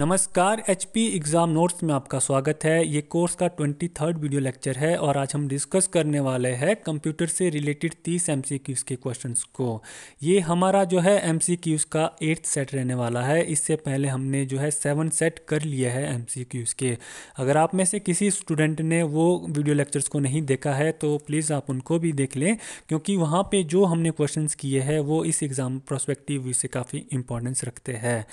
नमस्कार H P exam notes में आपका स्वागत है ये कोर्स का ट्वेंटी थर्ड वीडियो लेक्चर है और आज हम डिस्कस करने वाले हैं कंप्यूटर से रिलेटेड तीस एम सी क्यूज़ के क्वेश्चंस को ये हमारा जो है एम सी क्यूज़ का एट्थ सेट रहने वाला है इससे पहले हमने जो है सेवन सेट कर लिए है एम सी क्यूज़ के अगर आप में से किसी स्टूडेंट ने वो वीडियो लेक्चर्स को नहीं देखा है तो प्लीज़ आप उनको भी देख लें क्योंकि वहाँ पर जो हमने क्वेश्चन किए हैं वो इस एग्ज़ाम प्रोस्पेक्टिव से काफ़ी इंपॉर्टेंस रखते हैं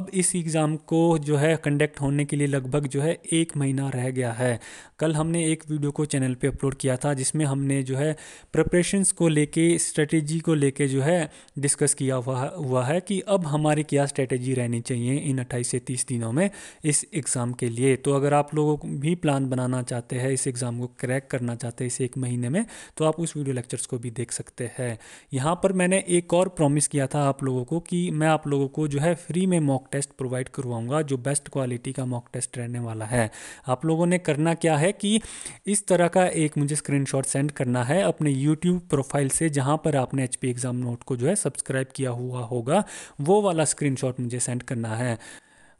अब इस एग्ज़ाम को जो है कंडक्ट होने के लिए लगभग जो है एक महीना रह गया है कल हमने एक वीडियो को चैनल पे अपलोड किया था जिसमें हमने जो है प्रपरेशंस को लेके स्ट्रेटेजी को लेके जो है डिस्कस किया हुआ हुआ है कि अब हमारी क्या स्ट्रेटेजी रहनी चाहिए इन अट्ठाईस से तीस दिनों में इस एग्ज़ाम के लिए तो अगर आप लोग भी प्लान बनाना चाहते हैं इस एग्ज़ाम को क्रैक करना चाहते हैं इस एक महीने में तो आप उस वीडियो लेक्चर्स को भी देख सकते हैं यहाँ पर मैंने एक और प्रॉमिस किया था आप लोगों को कि मैं आप लोगों को जो है फ्री में मॉक टेस्ट प्रोवाइड करवाऊँगा होगा जो बेस्ट क्वालिटी का मॉक टेस्ट रहने वाला है आप लोगों ने करना क्या है कि इस तरह का एक मुझे स्क्रीनशॉट सेंड करना है अपने यूट्यूब प्रोफाइल से जहां पर आपने एच एग्ज़ाम नोट को जो है सब्सक्राइब किया हुआ होगा वो वाला स्क्रीनशॉट मुझे सेंड करना है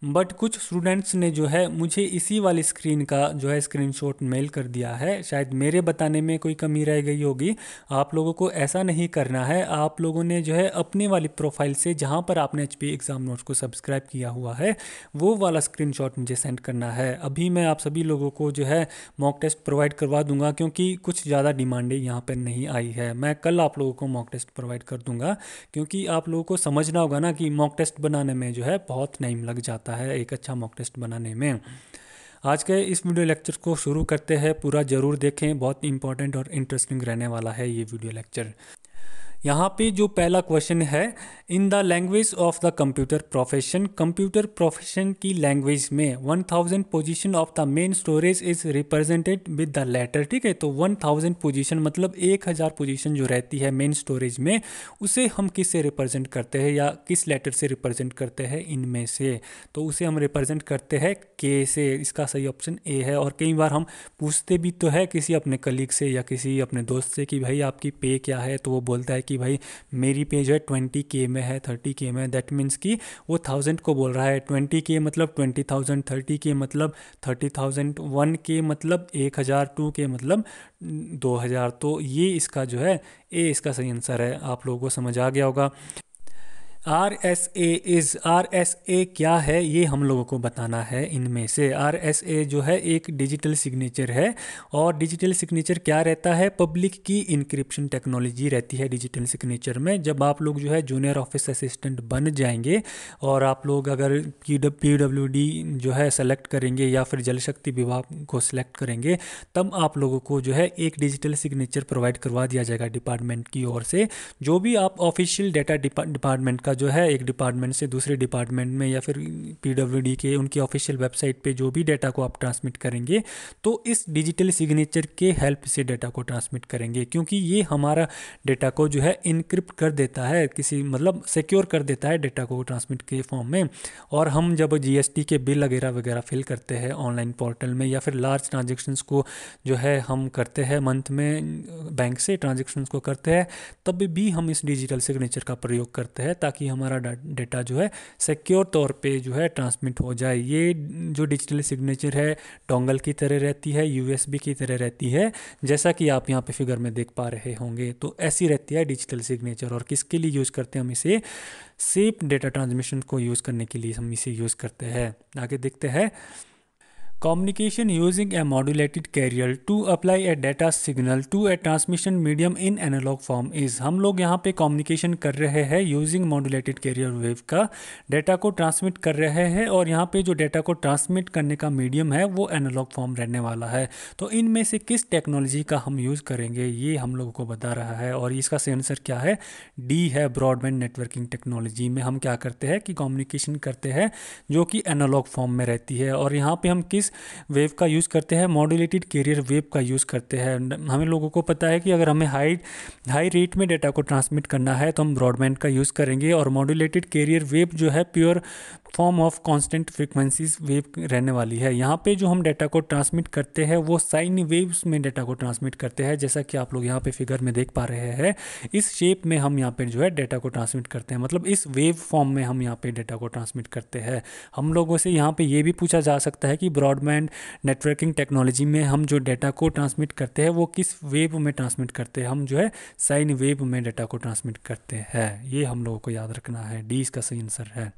बट कुछ स्टूडेंट्स ने जो है मुझे इसी वाली स्क्रीन का जो है स्क्रीनशॉट मेल कर दिया है शायद मेरे बताने में कोई कमी रह गई होगी आप लोगों को ऐसा नहीं करना है आप लोगों ने जो है अपने वाली प्रोफाइल से जहाँ पर आपने एच एग्ज़ाम नोट्स को सब्सक्राइब किया हुआ है वो वाला स्क्रीन मुझे सेंड करना है अभी मैं आप सभी लोगों को जो है मॉक टेस्ट प्रोवाइड करवा दूंगा क्योंकि कुछ ज़्यादा डिमांडें यहाँ पर नहीं आई है मैं कल आप लोगों को मॉक टेस्ट प्रोवाइड कर दूंगा क्योंकि आप लोगों को समझना होगा ना कि मॉक टेस्ट बनाने में जो है बहुत टाइम लग जाता करता है एक अच्छा मॉक टेस्ट बनाने में आज के इस वीडियो लेक्चर को शुरू करते हैं पूरा ज़रूर देखें बहुत इंपॉर्टेंट और इंटरेस्टिंग रहने वाला है ये वीडियो लेक्चर यहाँ पे जो पहला क्वेश्चन है in the language of the computer profession computer profession की लैंग्वेज में 1000 position of the main storage is represented with the letter ठीक है तो 1000 पोजीशन मतलब 1000 पोजीशन जो रहती है मेन स्टोरेज में उसे हम किस से रिप्रेजेंट करते हैं या किस लेटर से रिप्रेजेंट करते हैं इनमें से तो उसे हम रिप्रेजेंट करते हैं के से इसका सही ऑप्शन ए है और कई बार हम पूछते भी तो है किसी अपने कलीग से या किसी अपने दोस्त से कि भाई आपकी पे क्या है तो वो बोलता है कि भाई मेरी पेज है ट्वेंटी के में है थर्टी के में दैट मीन्स कि वो थाउजेंड को बोल रहा है ट्वेंटी के मतलब ट्वेंटी थाउजेंड थर्टी के मतलब थर्टी थाउजेंड वन के मतलब एक हज़ार टू के मतलब दो हज़ार तो ये इसका जो है ए इसका सही आंसर है आप लोगों को समझ आ गया होगा R S A is R S A क्या है ये हम लोगों को बताना है इनमें से आर एस ए जो है एक डिजिटल सिग्नेचर है और डिजिटल सिग्नेचर क्या रहता है पब्लिक की इंक्रिप्शन टेक्नोलॉजी रहती है डिजिटल सिग्नेचर में जब आप लोग जो है जूनियर ऑफिस असिस्टेंट बन जाएंगे और आप लोग अगर पी डब्ल्यू डी जो है सेलेक्ट करेंगे या फिर जल शक्ति विभाग को सिलेक्ट करेंगे तब आप लोगों को जो है एक डिजिटल सिग्नेचर प्रोवाइड करवा दिया जाएगा डिपार्टमेंट की ओर से जो भी आप ऑफिशियल डेटा डिपार्टमेंट का जो है एक डिपार्टमेंट से दूसरे डिपार्टमेंट में या फिर पी के उनकी ऑफिशियल वेबसाइट पे जो भी डाटा को आप ट्रांसमिट करेंगे तो इस डिजिटल सिग्नेचर के हेल्प से डाटा को ट्रांसमिट करेंगे क्योंकि ये हमारा डाटा को जो है इनक्रिप्ट कर देता है किसी मतलब सिक्योर कर देता है डाटा को ट्रांसमिट के फॉर्म में और हम जब जीएसटी के बिल वगैरह वगैरह फिल करते हैं ऑनलाइन पोर्टल में या फिर लार्ज ट्रांजेक्शन्स को जो है हम करते हैं मंथ में बैंक से ट्रांजेक्शन्स को करते हैं तब भी हम इस डिजिटल सिग्नेचर का प्रयोग करते हैं ताकि ताकि हमारा डेटा जो है सिक्योर तौर पे जो है ट्रांसमिट हो जाए ये जो डिजिटल सिग्नेचर है डोंगल की तरह रहती है यू की तरह रहती है जैसा कि आप यहाँ पे फिगर में देख पा रहे होंगे तो ऐसी रहती है डिजिटल सिग्नेचर और किसके लिए यूज़ करते हैं हम इसे सेफ डेटा ट्रांसमिशन को यूज़ करने के लिए हम इसे यूज़ करते हैं आगे देखते हैं communication using a modulated carrier to apply a data signal to a transmission medium in analog form is हम लोग यहाँ पे कम्युनिकेशन कर रहे हैं यूजिंग मॉड्यूलेटेड कैरियर वेव का डेटा को ट्रांसमिट कर रहे हैं और यहाँ पे जो डेटा को ट्रांसमिट करने का मीडियम है वो एनालॉग फॉर्म रहने वाला है तो इनमें से किस टेक्नोलॉजी का हम यूज करेंगे ये हम लोगों को बता रहा है और इसका से आंसर क्या है डी है ब्रॉडबैंड नेटवर्किंग टेक्नोलॉजी में हम क्या करते हैं कि कॉम्युनिकेशन करते हैं जो कि एनालॉग फॉर्म में रहती है और यहाँ पर हम किस किस वेव का यूज़ करते हैं मॉड्यूलेटेड कैरियर वेव का यूज़ करते हैं हमें लोगों को पता है कि अगर हमें हाई हाई रेट में डेटा को ट्रांसमिट करना है तो हम ब्रॉडबैंड का यूज़ करेंगे और मॉड्यूलेटेड कैरियर वेव जो है pure form of constant frequencies wave रहने वाली है यहाँ पे जो हम डाटा को ट्रांसमिट करते हैं वो साइन वेव्स में डाटा को ट्रांसमिट करते हैं जैसा कि आप लोग यहाँ पे फिगर में देख पा रहे हैं इस शेप में हम यहाँ पे जो है डाटा को ट्रांसमिट करते हैं मतलब इस वेव फॉर्म में हम यहाँ पे डाटा को ट्रांसमिट करते हैं हम लोगों से यहाँ पर ये भी पूछा जा सकता है कि ब्रॉडबैंड नेटवर्किंग टेक्नोलॉजी में हम जो डाटा को ट्रांसमिट करते हैं वो किस वेव में ट्रांसमिट करते हैं हम जो है साइन वेव में डाटा को ट्रांसमिट करते हैं ये हम लोगों को याद रखना है डी इसका सही आंसर है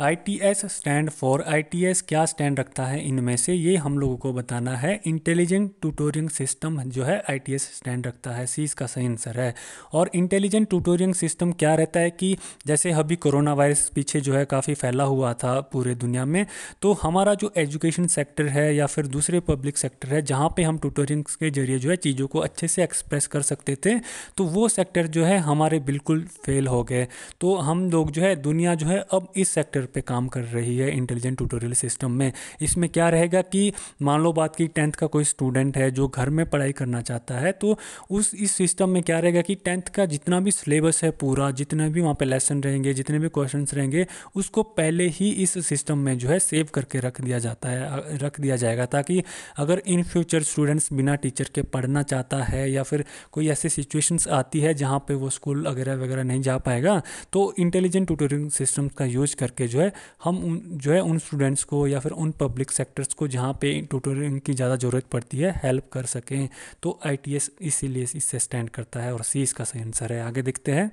एस स्टैंड फॉर एस क्या स्टैंड रखता है इनमें से ये हम लोगों को बताना है इंटेलिजेंट ट्यूटोरिंग सिस्टम जो है एस स्टैंड रखता है सी इसका सही आंसर है और इंटेलिजेंट ट्यूटोरिंग सिस्टम क्या रहता है कि जैसे अभी कोरोना वायरस पीछे जो है काफ़ी फैला हुआ था पूरे दुनिया में तो हमारा जो एजुकेशन सेक्टर है या फिर दूसरे पब्लिक सेक्टर है जहाँ पर हम ट्यूटोरिंग के जरिए जो है चीज़ों को अच्छे से एक्सप्रेस कर सकते थे तो वो सेक्टर जो है हमारे बिल्कुल फेल हो गए तो हम लोग जो है दुनिया जो है अब इस सेक्टर पे काम कर रही है इंटेलिजेंट ट्यूटोरियल सिस्टम में इसमें क्या रहेगा कि मान लो बात की टेंथ का कोई स्टूडेंट है जो घर में पढ़ाई करना चाहता है तो उस इस सिस्टम में क्या रहेगा कि टेंथ का जितना भी सिलेबस है पूरा जितने भी वहाँ पर लेसन रहेंगे जितने भी क्वेश्चन रहेंगे उसको पहले ही इस सिस्टम में जो है सेव करके रख दिया जाता है रख दिया जाएगा ताकि अगर इन फ्यूचर स्टूडेंट्स बिना टीचर के पढ़ना चाहता है या फिर कोई ऐसी सिचुएशंस आती है जहाँ पे वो स्कूल वगैरह वगैरह नहीं जा पाएगा तो इंटेलिजेंट ट्यूटोरिंग सिस्टम का यूज करके जो जो है हम उन जो है उन स्टूडेंट्स को या फिर उन पब्लिक सेक्टर्स को जहाँ पे ट्यूटरिंग की ज़्यादा ज़रूरत पड़ती है हेल्प कर सकें तो आई टी एस इसीलिए इससे स्टैंड करता है और सी इसका सही आंसर है आगे देखते हैं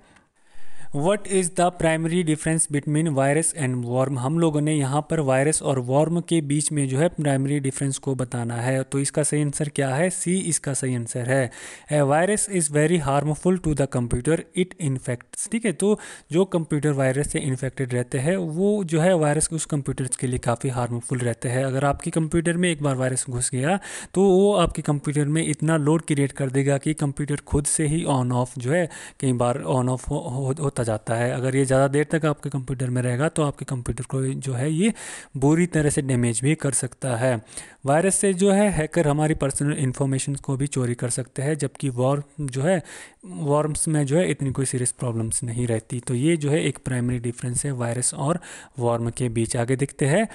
what is the primary difference between virus and worm हम लोगों ने यहाँ पर वायरस और वॉर्म के बीच में जो है प्राइमरी डिफरेंस को बताना है तो इसका सही आंसर क्या है सी इसका सही आंसर है a virus is very harmful to the computer it infects ठीक है तो जो कंप्यूटर वायरस से इन्फेक्टेड रहते हैं वो जो है वायरस उस कंप्यूटर के लिए काफ़ी हार्मफुल रहते हैं अगर आपके कंप्यूटर में एक बार वायरस घुस गया तो वो आपके कंप्यूटर में इतना लोड क्रिएट कर देगा कि कंप्यूटर खुद से ही ऑन ऑफ जो है कई बार ऑन ऑफ हो, हो, होता जाता है अगर ये ज़्यादा देर तक आपके कंप्यूटर में रहेगा तो आपके कंप्यूटर को जो है ये बुरी तरह से डैमेज भी कर सकता है वायरस से जो है हैकर हमारी पर्सनल इन्फॉर्मेशन को भी चोरी कर सकते हैं जबकि वॉर जो है वॉर्म्स में जो है इतनी कोई सीरियस प्रॉब्लम्स नहीं रहती तो ये जो है एक प्राइमरी डिफरेंस है वायरस और वॉर्म के बीच आगे दिखते हैं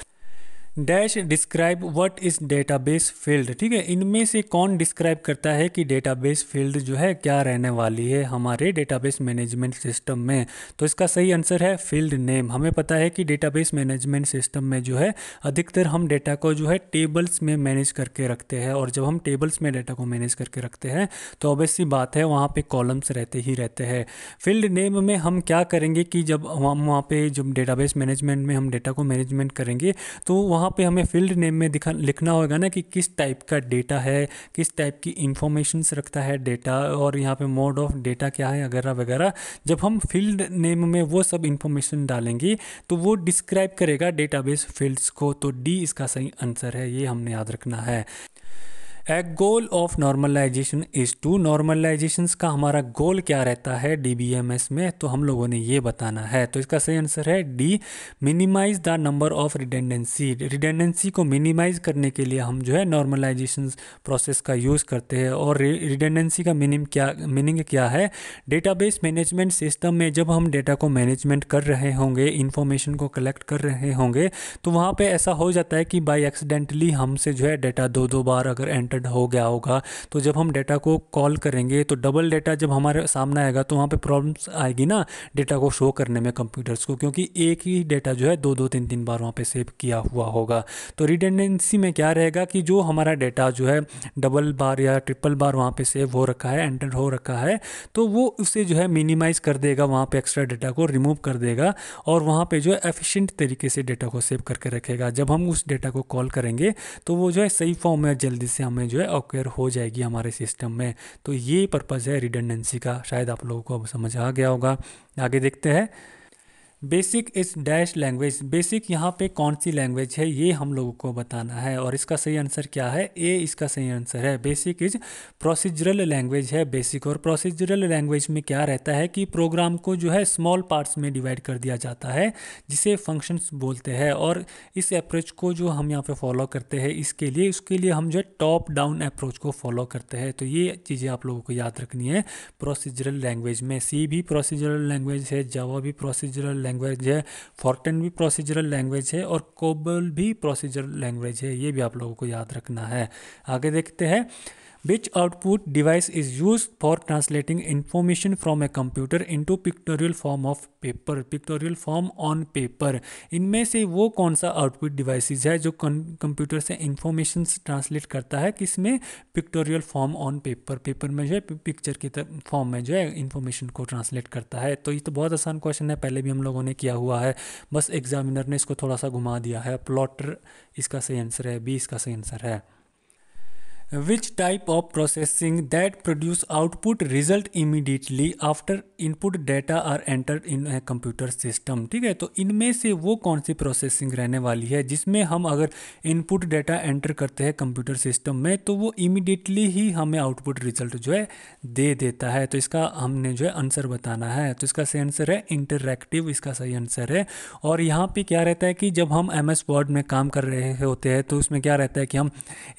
dash describe what is database field ठीक है इनमें से कौन डिस्क्राइब करता है कि डेटाबेस फील्ड जो है क्या रहने वाली है हमारे डेटाबेस मैनेजमेंट सिस्टम में तो इसका सही आंसर है फील्ड नेम हमें पता है कि डेटाबेस मैनेजमेंट सिस्टम में जो है अधिकतर हम डेटा को जो है टेबल्स में मैनेज करके रखते हैं और जब हम टेबल्स में डेटा को मैनेज करके रखते हैं तो ऑब्वियसली बात है वहाँ पर कॉलम्स रहते ही रहते हैं फील्ड नेम में हम क्या करेंगे कि जब हम वहाँ पर जब डेटाबेस मैनेजमेंट में हम डेटा को मैनेजमेंट करेंगे तो वहाँ वहाँ पे हमें फील्ड नेम में दिखा लिखना होगा ना कि किस टाइप का डेटा है किस टाइप की इंफॉर्मेशंस रखता है डेटा और यहाँ पे मोड ऑफ डेटा क्या है वगैरह वगैरह जब हम फील्ड नेम में वो सब इन्फॉर्मेशन डालेंगे तो वो डिस्क्राइब करेगा डेटाबेस फील्ड्स को तो डी इसका सही आंसर है ये हमने याद रखना है a goal of normalization is to normalization का हमारा गोल क्या रहता है एस में तो हम लोगों ने ये बताना है तो इसका सही आंसर है D minimize the number of redundancy redundancy को मिनिमाइज करने के लिए हम जो है नॉर्मलाइजेशन प्रोसेस का यूज़ करते हैं और रिडेंडेंसी का मीनिंग क्या मीनिंग क्या है डेटाबेस मैनेजमेंट सिस्टम में जब हम डेटा को मैनेजमेंट कर रहे होंगे इन्फॉर्मेशन को कलेक्ट कर रहे होंगे तो वहाँ पर ऐसा हो जाता है कि बाई एक्सीडेंटली हमसे जो है डेटा दो दो बार अगर एंटर रिसेड हो गया होगा तो जब हम डेटा को कॉल करेंगे तो डबल डेटा जब हमारे सामने आएगा तो वहाँ पर प्रॉब्लम्स आएगी ना डेटा को शो करने में कंप्यूटर्स को क्योंकि एक ही डेटा जो है दो दो तीन तीन बार वहाँ पर सेव किया हुआ होगा तो रिटेंडेंसी में क्या रहेगा कि जो हमारा डेटा जो है डबल बार या ट्रिपल बार वहाँ पर सेव हो रखा है एंटर हो रखा है तो वो उसे जो है मिनिमाइज़ कर देगा वहाँ पर एक्स्ट्रा डेटा को रिमूव कर देगा और वहाँ पर जो है एफिशेंट तरीके से डेटा को सेव करके रखेगा जब हम उस डेटा को कॉल करेंगे तो वो जो है सही फॉर्म में जल्दी से हमें में जो है अक्वेयर हो जाएगी हमारे सिस्टम में तो ये पर्पज़ है रिडंडेंसी का शायद आप लोगों को अब समझ आ गया होगा आगे देखते हैं बेसिक इस डैश लैंग्वेज बेसिक यहाँ पे कौन सी लैंग्वेज है ये हम लोगों को बताना है और इसका सही आंसर क्या है ए इसका सही आंसर है बेसिक इज प्रोसीजरल लैंग्वेज है बेसिक और प्रोसीजरल लैंग्वेज में क्या रहता है कि प्रोग्राम को जो है स्मॉल पार्ट्स में डिवाइड कर दिया जाता है जिसे फंक्शंस बोलते हैं और इस अप्रोच को जो हम यहाँ पर फॉलो करते हैं इसके लिए उसके लिए हम जो है टॉप डाउन अप्रोच को फॉलो करते हैं तो ये चीज़ें आप लोगों को याद रखनी है प्रोसीजरल लैंग्वेज में सी भी प्रोसीजरल लैंग्वेज है जवा भी प्रोसीजरल लैंग्वेज है फॉर्टन भी प्रोसीजरल लैंग्वेज है और कोबल भी प्रोसीजरल लैंग्वेज है ये भी आप लोगों को याद रखना है आगे देखते हैं which output device is used for translating information from a computer into pictorial form of paper pictorial form on paper इनमें से वो कौन सा आउटपुट डिवाइसेस है जो कंप्यूटर से इंफॉर्मेशन ट्रांसलेट करता है किसमें pictorial form on paper paper में जो है पिक्चर की फॉर्म में जो है इन्फॉर्मेशन को ट्रांसलेट करता है तो ये तो बहुत आसान क्वेश्चन है पहले भी हम लोगों ने किया हुआ है बस एग्जामिनर ने इसको थोड़ा सा घुमा दिया है प्लॉटर इसका सही आंसर है बी इसका सही आंसर है which type of processing that produce output result immediately after input data are entered in a computer system ठीक है तो इनमें से वो कौन सी प्रोसेसिंग रहने वाली है जिसमें हम अगर इनपुट डाटा एंटर करते हैं कंप्यूटर सिस्टम में तो वो इमीडिएटली ही हमें आउटपुट रिजल्ट जो है दे देता है तो इसका हमने जो है आंसर बताना है तो इसका सही आंसर है इंटरक्टिव इसका सही आंसर है और यहाँ पर क्या रहता है कि जब हम एम एस वर्ड में काम कर रहे होते हैं तो उसमें क्या रहता है कि हम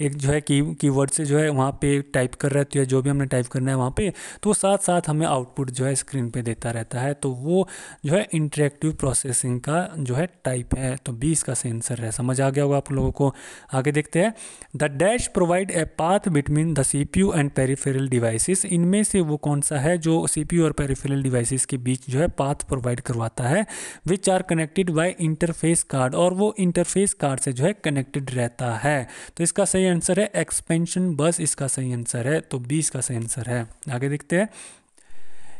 एक जो है की वर्ड से जो है वहाँ पे टाइप कर रहती है तो जो भी हमने टाइप करना है वहाँ पे तो साथ साथ हमें आउटपुट जो है स्क्रीन पे देता रहता है तो वो जो है इंटरेक्टिव प्रोसेसिंग का जो है टाइप है तो बी इसका सेंसर है समझ आ गया होगा आप लोगों को आगे देखते हैं the dash provide a path between the C and peripheral devices इनमें से वो कौन सा है जो सी और पेरीफेरल डिवाइसिस के बीच जो है पाथ प्रोवाइड करवाता है which are connected by interface card और वो इंटरफेस कार्ड से जो है कनेक्टेड रहता है तो इसका सही आंसर है एक्सपेंशन ऑप्शन बस इसका सही आंसर है तो बी इसका सही आंसर है आगे देखते हैं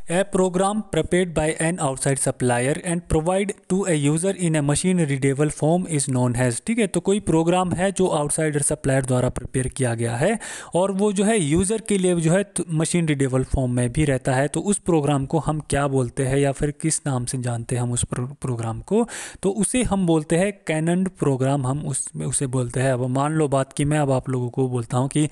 A program prepared by an outside supplier and provide to a user in a machine readable form is known as ठीक है तो कोई प्रोग्राम है जो आउटसाइडर सप्लायर द्वारा प्रिपेयर किया गया है और वो जो है यूज़र के लिए जो है मशीन रिडेबल फॉर्म में भी रहता है तो उस प्रोग्राम को हम क्या बोलते हैं या फिर किस नाम से जानते हैं हम उस प्रोग्राम को तो उसे हम बोलते हैं कैनन प्रोग्राम हम उस उसे बोलते हैं अब मान लो बात कि मैं अब आप लोगों को बोलता हूँ कि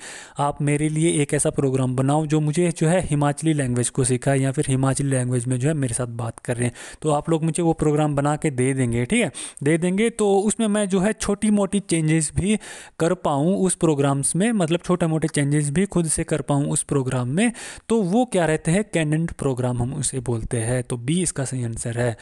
आप मेरे लिए एक ऐसा प्रोग्राम बनाओ जो मुझे जो है हिमाचली लैंग्वेज को सिखाए या फिर फिर हिमाचली लैंग्वेज में जो है मेरे साथ बात कर रहे हैं तो आप लोग मुझे वो प्रोग्राम बना के दे देंगे ठीक है दे देंगे तो उसमें मैं जो है छोटी मोटी चेंजेस भी कर पाऊँ उस प्रोग्राम्स में मतलब छोटे मोटे चेंजेस भी खुद से कर पाऊँ उस प्रोग्राम में तो वो क्या रहते हैं कैनेंट प्रोग्राम हम उसे बोलते हैं तो बी इसका सही आंसर है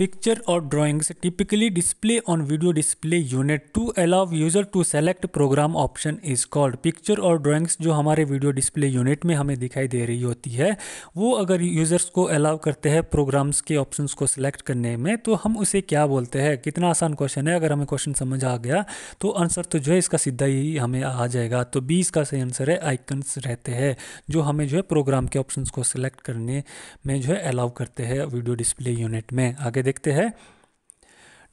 पिक्चर और drawings typically display on video display unit to allow user to select program option is called picture और ड्राॅइंग्स जो हमारे वीडियो डिस्प्ले यूनिट में हमें दिखाई दे रही होती है वो अगर यूजर्स को अलाव करते हैं प्रोग्राम्स के ऑप्शन को सिलेक्ट करने में तो हम उसे क्या बोलते हैं कितना आसान क्वेश्चन है अगर हमें क्वेश्चन समझ आ गया तो आंसर तो जो है इसका सीधा ही हमें आ जाएगा तो बीस का सही आंसर है आइकन्स रहते हैं जो हमें जो है प्रोग्राम के ऑप्शन को सिलेक्ट करने में जो है अलाउ करते हैं वीडियो डिस्प्ले यूनिट में आगे देखते हैं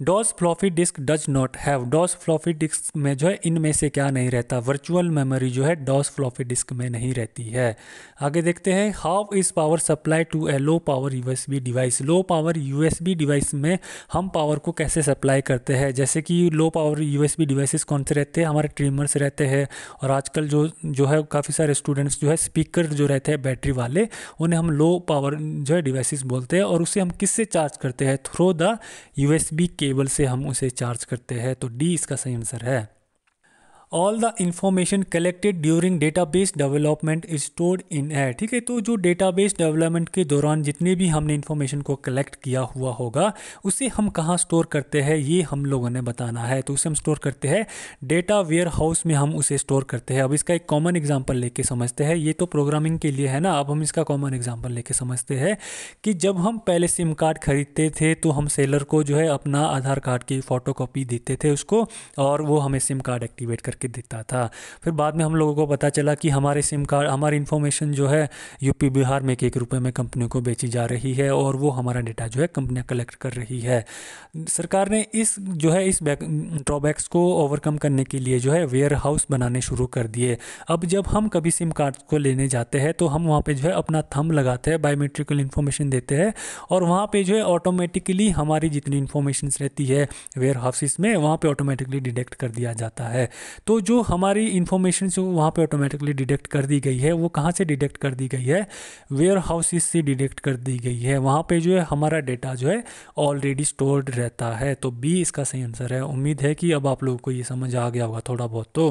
DOS floppy disk does not have DOS floppy disk में जो है इनमें से क्या नहीं रहता वर्चुअल मेमोरी जो है डॉस फ्लॉफी डिस्क में नहीं रहती है आगे देखते हैं how is power supply to a low power B device low power B device में हम पावर को कैसे सप्लाई करते हैं जैसे कि लो पावर बी डिवाइसिस कौन से रहते हैं हमारे ट्रिमर्स रहते हैं और आजकल जो जो है काफ़ी सारे स्टूडेंट्स जो है स्पीकर जो रहते हैं बैटरी वाले उन्हें हम लो पावर जो है डिवाइसिस बोलते हैं और उसे हम किससे चार्ज करते हैं through the U S B के केबल से हम उसे चार्ज करते हैं तो डी इसका सही आंसर है all the information collected during database development is stored in है ठीक है तो जो डेटाबेस डेवलपमेंट के दौरान जितने भी हमने इन्फॉर्मेशन को कलेक्ट किया हुआ होगा उसे हम कहाँ स्टोर करते हैं ये हम लोगों ने बताना है तो उसे हम स्टोर करते हैं डेटा वेयर हाउस में हम उसे स्टोर करते हैं अब इसका एक कॉमन एग्जाम्पल लेके समझते हैं ये तो प्रोग्रामिंग के लिए है ना अब हम इसका कॉमन एग्जाम्पल लेके समझते हैं कि जब हम पहले सिम कार्ड खरीदते थे तो हम सेलर को जो है अपना आधार कार्ड की फ़ोटो देते थे उसको और वो हमें सिम कार्ड एक्टिवेट कर करके देता था फिर बाद में हम लोगों को पता चला कि हमारे सिम कार्ड हमारी इन्फॉर्मेशन जो है यूपी बिहार में एक एक रुपये में कंपनियों को बेची जा रही है और वो हमारा डेटा जो है कंपनियाँ कलेक्ट कर रही है सरकार ने इस जो है इस ड्रॉबैक्स को ओवरकम करने के लिए जो है वेयर हाउस बनाने शुरू कर दिए अब जब हम कभी सिम कार्ड को लेने जाते हैं तो हम वहाँ पर जो है अपना थम लगाते हैं बायोमेट्रिकल इन्फॉर्मेशन देते हैं और वहाँ पर जो है ऑटोमेटिकली हमारी जितनी इन्फॉर्मेशन रहती है वेयर हाउसेस में वहाँ पर ऑटोमेटिकली डिटेक्ट कर दिया जाता है तो जो हमारी इन्फॉर्मेशन जो वहाँ पे ऑटोमेटिकली डिडक्ट कर दी गई है वो कहाँ से डिडक्ट कर दी गई है वेयर हाउसेज से डिडक्ट कर दी गई है वहाँ पे जो है हमारा डेटा जो है ऑलरेडी स्टोर्ड रहता है तो बी इसका सही आंसर है उम्मीद है कि अब आप लोगों को ये समझ आ गया होगा थोड़ा बहुत तो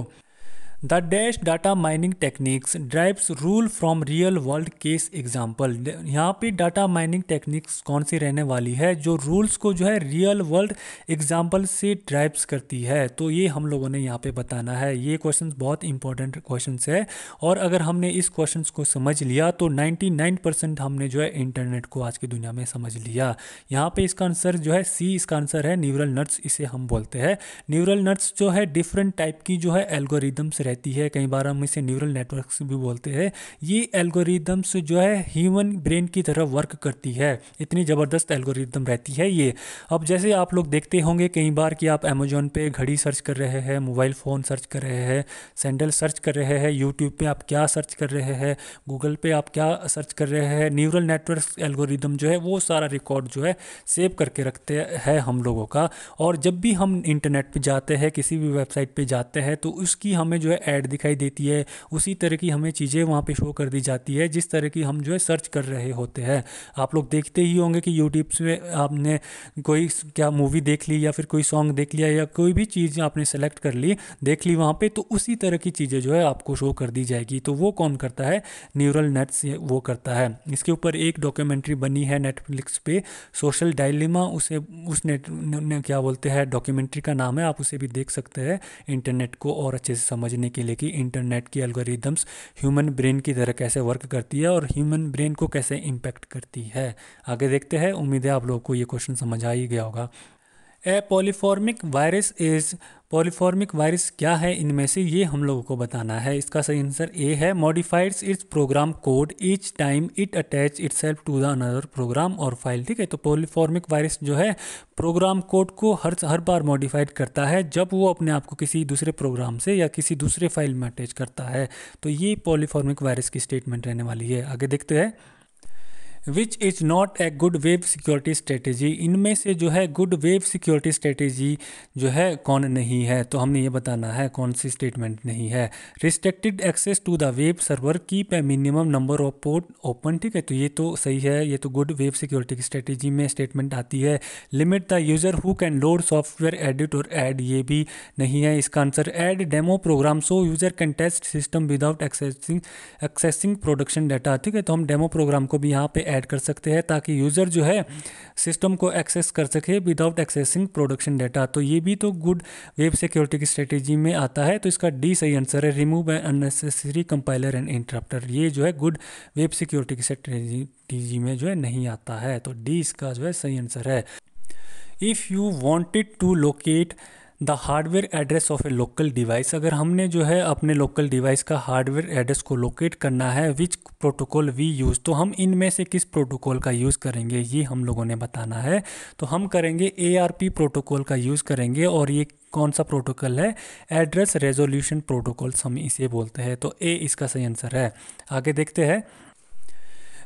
the dash data mining techniques drives rule from real world case example यहाँ पे डाटा माइनिंग टेक्निक्स कौन सी रहने वाली है जो रूल्स को जो है रियल वर्ल्ड एग्जाम्पल से ड्राइव्स करती है तो ये हम लोगों ने यहाँ पे बताना है ये क्वेश्चन बहुत इंपॉर्टेंट क्वेश्चन है और अगर हमने इस क्वेश्चन को समझ लिया तो नाइन्टी नाइन परसेंट हमने जो है इंटरनेट को आज की दुनिया में समझ लिया यहाँ पे इसका आंसर जो है सी इसका आंसर है न्यूरल नट्स इसे हम बोलते हैं न्यूरल नट्स जो है डिफरेंट टाइप की जो है एल्गोरिदम्स रहती है कई बार हम इसे न्यूरल नेटवर्क्स भी बोलते हैं ये एल्गोरिदम्स जो है ह्यूमन ब्रेन की तरह वर्क करती है इतनी ज़बरदस्त एल्गोरिदम रहती है ये अब जैसे आप लोग देखते होंगे कई बार कि आप अमेजोन पे घड़ी सर्च कर रहे हैं मोबाइल फ़ोन सर्च कर रहे हैं सैंडल सर्च कर रहे हैं यूट्यूब पे आप क्या सर्च कर रहे हैं गूगल पे आप क्या सर्च कर रहे हैं न्यूरल नेटवर्क एल्गोरिदम जो है वो सारा रिकॉर्ड जो है सेव करके रखते हैं हम लोगों का और जब भी हम इंटरनेट पर जाते हैं किसी भी वेबसाइट पर जाते हैं तो उसकी हमें जो है ऐड दिखाई देती है उसी तरह की हमें चीज़ें वहाँ पे शो कर दी जाती है जिस तरह की हम जो है सर्च कर रहे होते हैं आप लोग देखते ही होंगे कि यूट्यूब पे आपने कोई क्या मूवी देख ली या फिर कोई सॉन्ग देख लिया या कोई भी चीज़ आपने सेलेक्ट कर ली देख ली वहाँ पर तो उसी तरह की चीज़ें जो है आपको शो कर दी जाएगी तो वो कौन करता है न्यूरल नेट्स वो करता है इसके ऊपर एक डॉक्यूमेंट्री बनी है नेटफ्लिक्स पे सोशल डायलिमा उसे उस नेट ने, ने क्या बोलते हैं डॉक्यूमेंट्री का नाम है आप उसे भी देख सकते हैं इंटरनेट को और अच्छे से समझने जानने के लिए कि इंटरनेट की एल्गोरिदम्स ह्यूमन ब्रेन की तरह कैसे वर्क करती है और ह्यूमन ब्रेन को कैसे इम्पैक्ट करती है आगे देखते हैं उम्मीद है आप लोगों को ये क्वेश्चन समझ आ ही गया होगा a polymorphic virus is polymorphic virus क्या है इनमें से ये हम लोगों को बताना है इसका सही आंसर ए है modifies its program code each time it attach itself to the another program और फाइल ठीक है तो पॉलीफॉर्मिक वायरस जो है प्रोग्राम कोड को हर हर बार मॉडिफाइड करता है जब वो अपने आप को किसी दूसरे प्रोग्राम से या किसी दूसरे फाइल में अटैच करता है तो ये पॉलीफॉर्मिक वायरस की स्टेटमेंट रहने वाली है आगे देखते हैं which is not a good web security strategy इनमें से जो है गुड वेब सिक्योरिटी स्ट्रेटेजी जो है कौन नहीं है तो हमने ये बताना है कौन सी स्टेटमेंट नहीं है restricted access to the web server keep a minimum number of port open ठीक है तो ये तो सही है ये तो गुड वेब सिक्योरिटी की स्ट्रेटेजी में स्टेटमेंट आती है limit the user who can load software edit और एड ये भी नहीं है इसका answer add demo program so user can test system without accessing accessing production data ठीक है तो हम डेमो प्रोग्राम को भी यहाँ पे ऐड कर सकते हैं ताकि यूज़र जो है सिस्टम को एक्सेस कर सके विदाउट एक्सेसिंग प्रोडक्शन डाटा तो ये भी तो गुड वेब सिक्योरिटी की स्ट्रेटेजी में आता है तो इसका डी सही आंसर है remove and unnecessary compiler and interpreter ये जो है गुड वेब सिक्योरिटी की स्ट्रेटेजी में जो है नहीं आता है तो डी इसका जो है सही आंसर है if you wanted to locate the hardware address of a local device अगर हमने जो है अपने लोकल डिवाइस का हार्डवेयर एड्रेस को लोकेट करना है विच प्रोटोकॉल वी यूज़ तो हम इनमें से किस प्रोटोकॉल का यूज़ करेंगे ये हम लोगों ने बताना है तो हम करेंगे ए प्रोटोकॉल का यूज़ करेंगे और ये कौन सा प्रोटोकॉल है एड्रेस रेजोल्यूशन प्रोटोकॉल्स हम इसे बोलते हैं तो ए इसका सही आंसर है आगे देखते हैं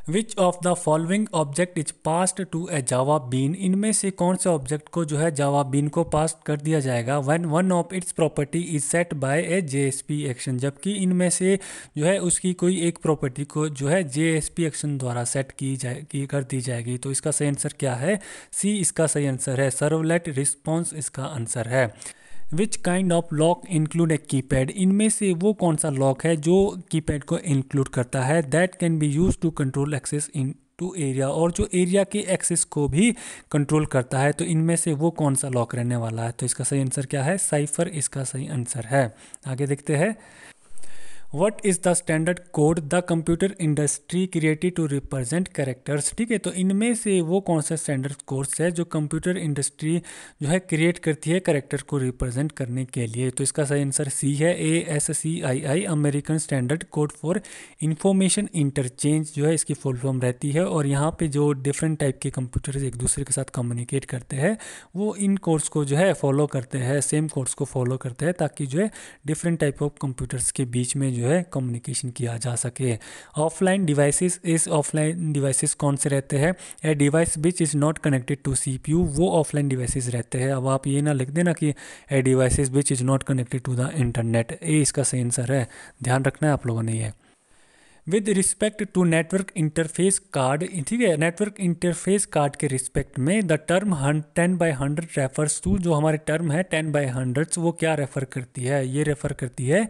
which of the following object is passed to a Java bean इनमें से कौन से ऑब्जेक्ट को जो है जावा बीन को पास कर दिया जाएगा one one of its property is set by a J S P action जबकि इनमें से जो है उसकी कोई एक प्रॉपर्टी को जो है जे एस पी एक्शन द्वारा सेट की जाए की कर दी जाएगी तो इसका सही आंसर क्या है सी इसका सही आंसर है सर्वलेट रिस्पॉन्स इसका आंसर है which kind of lock include a keypad इनमें से वो कौन सा लॉक है जो कीपैड को इंक्लूड करता है that can be use to control access into area और जो एरिया के एक्सेस को भी कंट्रोल करता है तो इनमें से वो कौन सा लॉक रहने वाला है तो इसका सही आंसर क्या है साइफर इसका सही आंसर है आगे देखते हैं what is the standard code the computer industry created to represent characters ठीक है तो इनमें से वो कौन सा स्टैंडर्ड कोर्स है जो कंप्यूटर इंडस्ट्री जो है क्रिएट करती है करेक्टर को रिप्रेजेंट करने के लिए तो इसका सही आंसर सी है A S C I I American standard code for information interchange जो है इसकी फुल फॉर्म रहती है और यहाँ पे जो डिफरेंट टाइप के कंप्यूटर्स एक दूसरे के साथ कम्युनिकेट करते हैं वो इन कोर्स को जो है फॉलो करते हैं सेम कोर्स को फॉलो करते हैं ताकि जो है डिफरेंट टाइप ऑफ कंप्यूटर्स के बीच में जो जो है कम्युनिकेशन किया जा सके ऑफलाइन डिवाइसेस इस ऑफलाइन डिवाइसेस कौन से रहते हैं a device which is not connected to C P U वो ऑफलाइन डिवाइसेस रहते हैं अब आप ये ना लिख देना कि a devices which is not connected to the internet ये इसका सही आंसर है ध्यान रखना है आप लोगों ने यह with respect to network interface card ठीक है नेटवर्क इंटरफेस कार्ड के रिस्पेक्ट में the term ten by hundred refers to जो हमारे टर्म है टेन बाई हंड्रेड्स वो क्या रेफर करती है ये रेफर करती है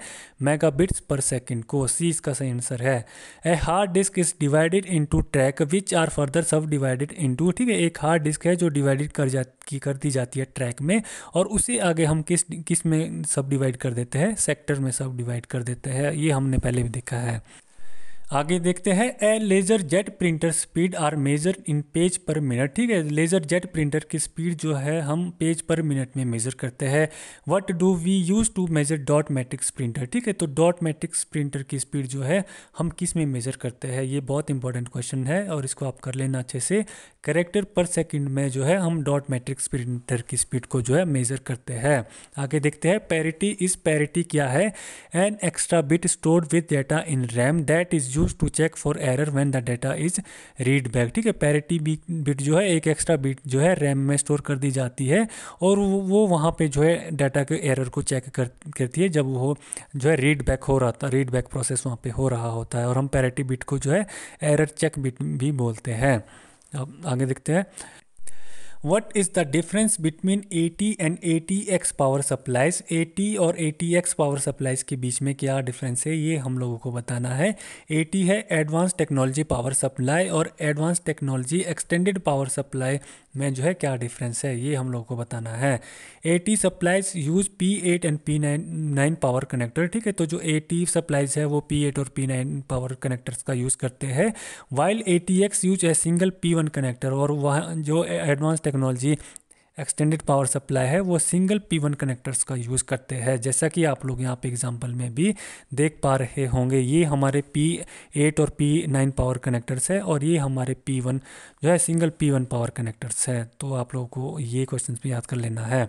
मेगाबिट्स पर सेकेंड को सी इसका सही आंसर है a hard disk is divided into track which are further subdivided into ठीक है एक हार्ड डिस्क है जो डिवाइडेड कर जा की कर दी जाती है ट्रैक में और उसे आगे हम किस किस में सब डिवाइड कर देते हैं सेक्टर में सब डिवाइड कर देते हैं ये हमने पहले भी देखा है आगे देखते हैं a laser jet printer speed are measure in page per minute ठीक है लेज़र जेट प्रिंटर की स्पीड जो है हम पेज पर मिनट में मेज़र करते हैं what do we use to measure dot matrix printer ठीक है तो डॉट मैट्रिक्स प्रिंटर की स्पीड जो है हम किस में मेज़र करते हैं ये बहुत इंपॉर्टेंट क्वेश्चन है और इसको आप कर लेना अच्छे से करेक्टर पर सेकेंड में जो है हम डॉट मैट्रिक्स प्रिंटर की स्पीड को जो है मेज़र करते हैं आगे देखते हैं पैरिटी इस पैरिटी क्या है an extra bit store with data in RAM that is use to check for error when the data is read back ठीक है पैरिटी बिट जो है एक एक्स्ट्रा बिट जो है रैम में स्टोर कर दी जाती है और वो वहाँ पे जो है डाटा के एरर को चेक कर करती है जब वो जो है रीड बैक हो रहा था रीड बैक प्रोसेस वहाँ पे हो रहा होता है और हम पैरिटी बिट को जो है एरर चेक बिट भी बोलते हैं अब आगे देखते हैं what is the what between A T and A T X power supplies T और A T X power supplies के बीच में क्या डिफरेंस है ये हम लोगों को बताना है ए टी है एडवांस टेक्नोलॉजी पावर सप्लाई और advance technology extended power supply में जो है क्या डिफरेंस है ये हम लोगों को बताना है A T supplies use P eight and P nine nine power connector ठीक है तो जो ए टी सप्लाइज है वो पी एट और पी नाइन पावर कनेक्टर्स का यूज़ करते हैं while A T X use a single P one connector और वहाँ जो advance technology extended power supply है वो सिंगल पी वन कनेक्टर्स का यूज़ करते हैं जैसा कि आप लोग यहाँ पे एग्जांपल में भी देख पा रहे होंगे ये हमारे पी एट और पी नाइन पावर कनेक्टर्स है और ये हमारे पी वन जो है single P one power connectors है तो आप लोगों को ये क्वेश्चन भी याद कर लेना है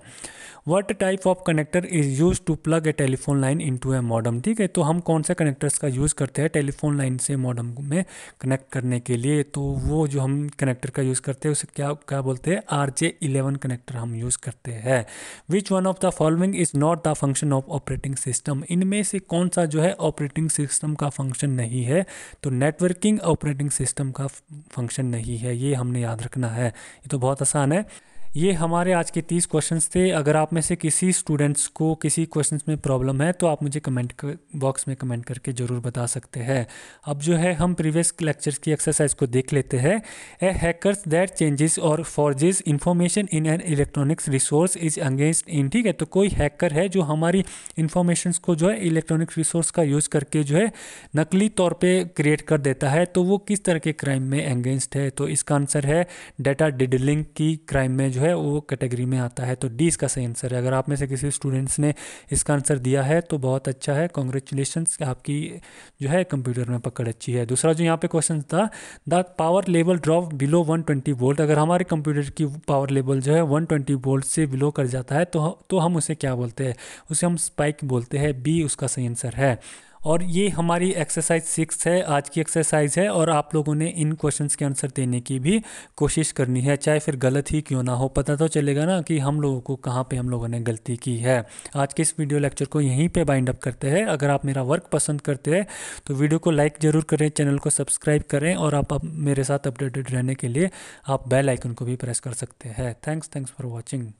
what type of connector is use to plug a telephone line into a modem ठीक है तो हम कौन से कनेक्टर्स का यूज़ करते हैं टेलीफोन लाइन से मॉडम में कनेक्ट करने के लिए तो वो जो हम कनेक्टर का यूज़ करते हैं उसे क्या क्या बोलते हैं आर जे इलेवन कनेक्टर हम यूज़ करते हैं which one of the following is not the function of operating system इनमें से कौन सा जो है ऑपरेटिंग सिस्टम का फंक्शन नहीं है तो नेटवर्किंग ऑपरेटिंग सिस्टम का फंक्शन नहीं है ये हमने याद रखना है ये तो बहुत आसान है ये हमारे आज के तीस क्वेश्चन थे अगर आप में से किसी स्टूडेंट्स को किसी क्वेश्चन में प्रॉब्लम है तो आप मुझे कमेंट बॉक्स में कमेंट करके ज़रूर बता सकते हैं अब जो है हम प्रीवियस लेक्चर्स की एक्सरसाइज को देख लेते हैं ए हैकर्स दैट चेंजेस और forges information in an electronics resource is against in ठीक है तो कोई हैकर है जो हमारी इन्फॉर्मेशन को जो है इलेक्ट्रॉनिक रिसोर्स का यूज़ करके जो है नकली तौर पर क्रिएट कर देता है तो वो किस तरह के क्राइम में अंगेंस्ट है तो इसका आंसर है डेटा डिडलिंग की क्राइम में जो जो है वो कैटेगरी में आता है तो डी इसका सही आंसर है अगर आप में से किसी स्टूडेंट्स ने इसका आंसर दिया है तो बहुत अच्छा है कॉन्ग्रेचुलेशन आपकी जो है कंप्यूटर में पकड़ अच्छी है दूसरा जो यहाँ पे क्वेश्चन था the power level drop below 120 volt अगर हमारे कंप्यूटर की पावर लेवल जो है 120 वोल्ट से बिलो कर जाता है तो तो हम उसे क्या बोलते हैं उसे हम स्पाइक बोलते हैं बी उसका सही आंसर है और ये हमारी एक्सरसाइज सिक्स है आज की एक्सरसाइज है और आप लोगों ने इन क्वेश्चन के आंसर देने की भी कोशिश करनी है चाहे फिर गलत ही क्यों ना हो पता तो चलेगा ना कि हम लोगों को कहाँ पर हम लोगों ने गलती की है आज के इस वीडियो लेक्चर को यहीं पर बाइंड अप करते हैं अगर आप मेरा वर्क पसंद करते हैं तो वीडियो को लाइक ज़रूर करें चैनल को सब्सक्राइब करें और आप अब मेरे साथ अपडेटेड रहने के लिए आप बेल आइकन को भी प्रेस कर सकते हैं थैंक्स थैंक्स फॉर वॉचिंग